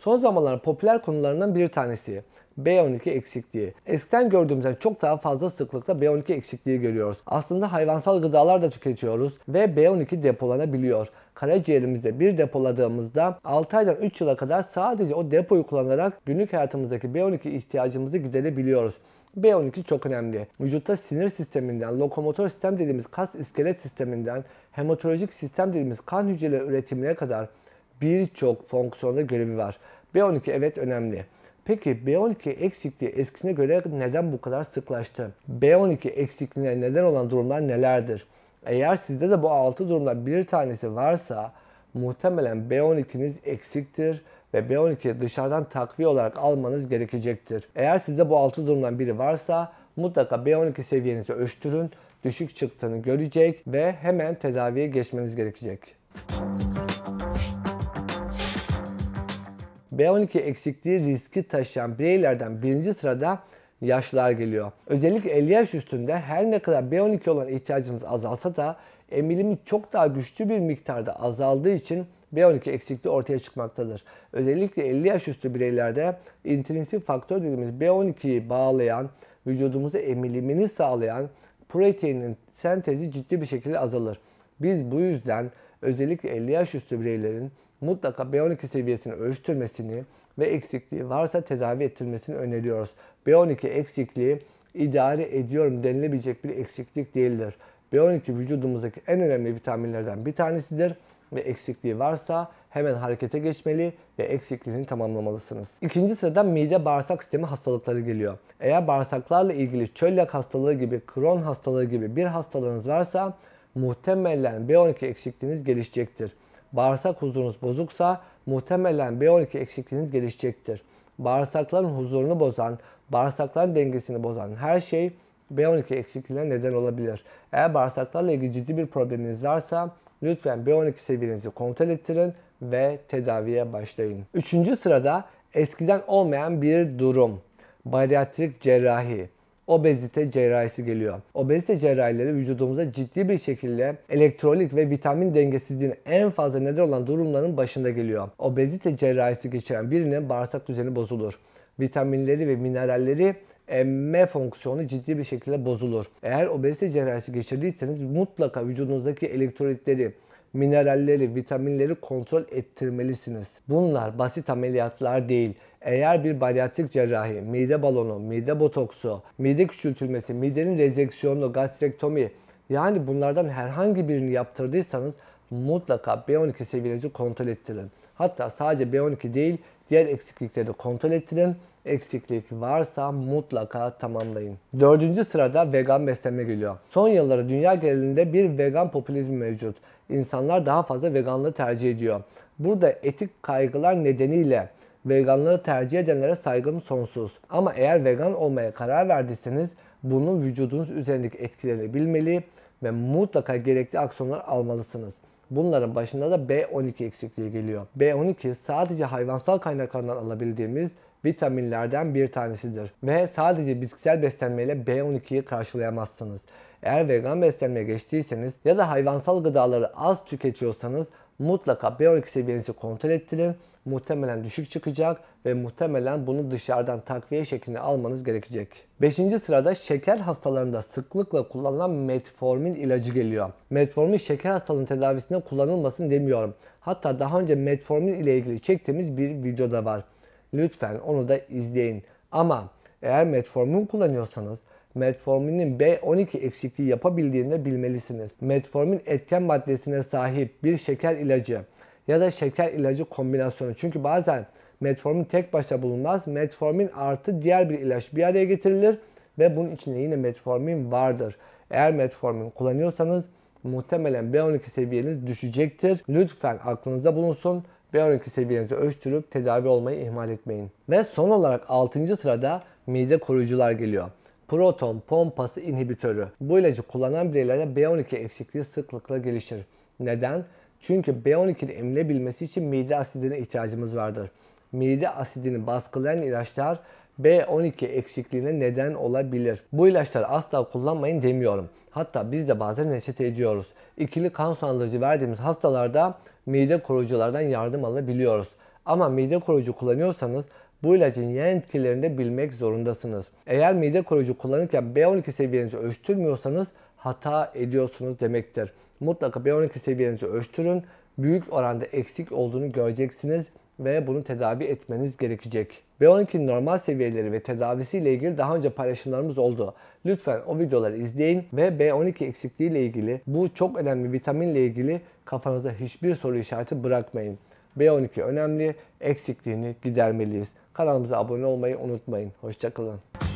Son zamanların popüler konularından bir tanesi. B12 eksikliği. Eskiden gördüğümüzden çok daha fazla sıklıkta B12 eksikliği görüyoruz. Aslında hayvansal gıdalar da tüketiyoruz ve B12 depolanabiliyor. Karaciğerimizde bir depoladığımızda 6 aydan 3 yıla kadar sadece o depoyu kullanarak günlük hayatımızdaki B12 ihtiyacımızı giderebiliyoruz. B12 çok önemli. Vücutta sinir sisteminden, lokomotor sistem dediğimiz kas iskelet sisteminden, hematolojik sistem dediğimiz kan hücreleri üretimine kadar birçok fonksiyonda görevi var. B12 evet önemli. Peki B12 eksikliği eskisine göre neden bu kadar sıklaştı? B12 eksikliğine neden olan durumlar nelerdir? Eğer sizde de bu 6 durumdan bir tanesi varsa muhtemelen B12'niz eksiktir ve B12 dışarıdan takviye olarak almanız gerekecektir. Eğer sizde bu 6 durumdan biri varsa mutlaka B12 seviyenizi ölçtürün, düşük çıktığını görecek ve hemen tedaviye geçmeniz gerekecek. Müzik B12 eksikliği riski taşıyan bireylerden birinci sırada yaşlılar geliyor. Özellikle 50 yaş üstünde her ne kadar B12 olan ihtiyacımız azalsa da emilimi çok daha güçlü bir miktarda azaldığı için B12 eksikliği ortaya çıkmaktadır. Özellikle 50 yaş üstü bireylerde intrinsik faktör dediğimiz B12'yi bağlayan, vücudumuzda emilimini sağlayan proteinin sentezi ciddi bir şekilde azalır. Biz bu yüzden özellikle 50 yaş üstü bireylerin mutlaka B12 seviyesini ölçtürmesini ve eksikliği varsa tedavi ettirmesini öneriyoruz. B12 eksikliği idare ediyorum denilebilecek bir eksiklik değildir. B12 vücudumuzdaki en önemli vitaminlerden bir tanesidir ve eksikliği varsa hemen harekete geçmeli ve eksikliğini tamamlamalısınız. İkinci sırada mide bağırsak sistemi hastalıkları geliyor. Eğer bağırsaklarla ilgili çölyak hastalığı gibi, kron hastalığı gibi bir hastalığınız varsa muhtemelen B12 eksikliğiniz gelişecektir. Bağırsak huzurunuz bozuksa muhtemelen B12 eksikliğiniz gelişecektir. Bağırsakların huzurunu bozan, bağırsakların dengesini bozan her şey B12 eksikliğine neden olabilir. Eğer bağırsaklarla ilgili ciddi bir probleminiz varsa lütfen B12 seviyenizi kontrol ettirin ve tedaviye başlayın. Üçüncü sırada eskiden olmayan bir durum. Bariyatrik cerrahi obezite cerrahisi geliyor. Obezite cerrahileri vücudumuza ciddi bir şekilde elektrolit ve vitamin dengesizliğinin en fazla neden olan durumların başında geliyor. Obezite cerrahisi geçiren birinin bağırsak düzeni bozulur. Vitaminleri ve mineralleri emme fonksiyonu ciddi bir şekilde bozulur. Eğer obezite cerrahisi geçirdiyseniz mutlaka vücudunuzdaki elektrolitleri, mineralleri, vitaminleri kontrol ettirmelisiniz. Bunlar basit ameliyatlar değil. Eğer bir bariyatrik cerrahi, mide balonu, mide botoksu, mide küçültülmesi, midenin rezeksiyonu, gastrektomi yani bunlardan herhangi birini yaptırdıysanız mutlaka B12 seviyenizi kontrol ettirin. Hatta sadece B12 değil diğer eksiklikleri de kontrol ettirin. Eksiklik varsa mutlaka tamamlayın. Dördüncü sırada vegan beslenme geliyor. Son yıllarda dünya genelinde bir vegan popülizmi mevcut. İnsanlar daha fazla veganlığı tercih ediyor. Burada etik kaygılar nedeniyle veganlığı tercih edenlere saygım sonsuz. Ama eğer vegan olmaya karar verdiyseniz bunun vücudunuz üzerindeki etkilerini bilmeli ve mutlaka gerekli aksiyonlar almalısınız. Bunların başında da B12 eksikliği geliyor. B12 sadece hayvansal kaynaklardan alabildiğimiz vitaminlerden bir tanesidir ve sadece bitkisel beslenmeyle B12'yi karşılayamazsınız. Eğer vegan beslenmeye geçtiyseniz ya da hayvansal gıdaları az tüketiyorsanız mutlaka B12 seviyenizi kontrol ettirin. Muhtemelen düşük çıkacak ve muhtemelen bunu dışarıdan takviye şeklinde almanız gerekecek. 5. sırada şeker hastalarında sıklıkla kullanılan metformin ilacı geliyor. Metformin şeker hastalığının tedavisinde kullanılmasın demiyorum. Hatta daha önce metformin ile ilgili çektiğimiz bir video da var. Lütfen onu da izleyin. Ama eğer metformin kullanıyorsanız metforminin B12 eksikliği yapabildiğini de bilmelisiniz. Metformin etken maddesine sahip bir şeker ilacı ya da şeker ilacı kombinasyonu. Çünkü bazen metformin tek başına bulunmaz. Metformin artı diğer bir ilaç bir araya getirilir ve bunun içinde yine metformin vardır. Eğer metformin kullanıyorsanız muhtemelen B12 seviyeniz düşecektir. Lütfen aklınızda bulunsun. B12 seviyenizi ölçtürüp tedavi olmayı ihmal etmeyin. Ve son olarak 6. sırada mide koruyucular geliyor proton pompası inhibitörü. Bu ilacı kullanan bireylerde B12 eksikliği sıklıkla gelişir. Neden? Çünkü B12'nin emilebilmesi için mide asidine ihtiyacımız vardır. Mide asidini baskılayan ilaçlar B12 eksikliğine neden olabilir. Bu ilaçları asla kullanmayın demiyorum. Hatta biz de bazen reçete ediyoruz. İkili kan sulandırıcı verdiğimiz hastalarda mide koruyuculardan yardım alabiliyoruz. Ama mide koruyucu kullanıyorsanız bu ilacın yan etkilerini de bilmek zorundasınız. Eğer mide koruyucu kullanırken B12 seviyenizi ölçtürmüyorsanız hata ediyorsunuz demektir. Mutlaka B12 seviyenizi ölçtürün. Büyük oranda eksik olduğunu göreceksiniz ve bunu tedavi etmeniz gerekecek. B12'nin normal seviyeleri ve tedavisi ile ilgili daha önce paylaşımlarımız oldu. Lütfen o videoları izleyin ve B12 eksikliği ile ilgili bu çok önemli vitaminle ilgili kafanıza hiçbir soru işareti bırakmayın. B12 önemli. Eksikliğini gidermeliyiz. Kanalımıza abone olmayı unutmayın. Hoşçakalın.